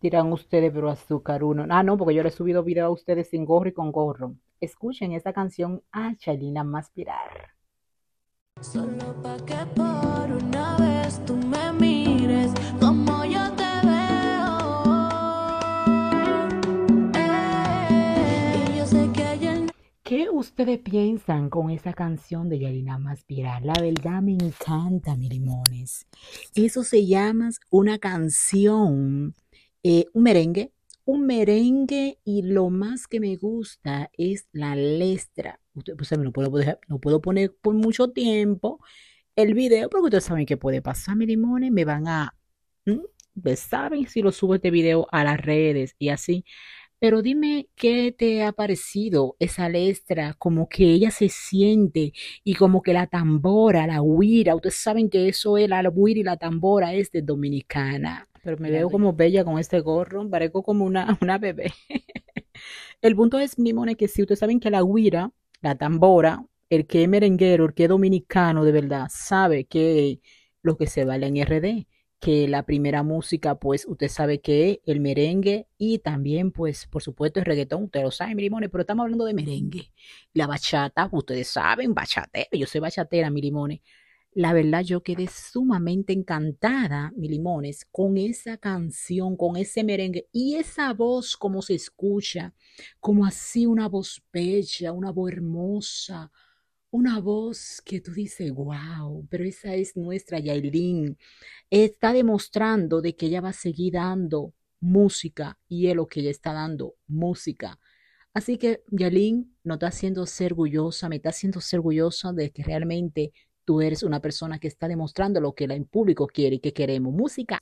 dirán ustedes, pero azúcar uno. Ah, no, porque yo le he subido vida a ustedes sin gorro y con gorro. Escuchen esta canción a Chalina Maspirar. Solo para que por una vez tú me mires como yo te veo. Eh, sé que ¿Qué ustedes piensan con esa canción de Yalina Maspirar? La verdad me encanta, mi limones. Eso se llama una canción eh, un merengue, un merengue y lo más que me gusta es la lestra. Ustedes pues, no puedo, no puedo poner por mucho tiempo el video porque ustedes saben que puede pasar, mi limones, me van a... Saben si lo subo este video a las redes y así. Pero dime qué te ha parecido esa lestra, como que ella se siente y como que la tambora, la huira, ustedes saben que eso es la huira y la tambora es de dominicana pero me veo como bella con este gorro, parezco como una, una bebé. el punto es, Mimone, que si ustedes saben que la guira, la tambora, el que es merenguero, el que es dominicano de verdad, sabe que lo que se vale en RD, que la primera música, pues usted sabe que es el merengue y también, pues, por supuesto, el reggaetón, usted lo sabe, Mirimone, pero estamos hablando de merengue. La bachata, ustedes saben, bachatera, yo soy bachatera, Mirimone. La verdad, yo quedé sumamente encantada, mi limones, con esa canción, con ese merengue y esa voz como se escucha, como así una voz bella, una voz hermosa, una voz que tú dices, wow, pero esa es nuestra Yailin. Está demostrando de que ella va a seguir dando música y es lo que ella está dando, música. Así que Yailin no está haciendo ser orgullosa, me está haciendo ser orgullosa de que realmente Tú eres una persona que está demostrando lo que en público quiere y que queremos. Música,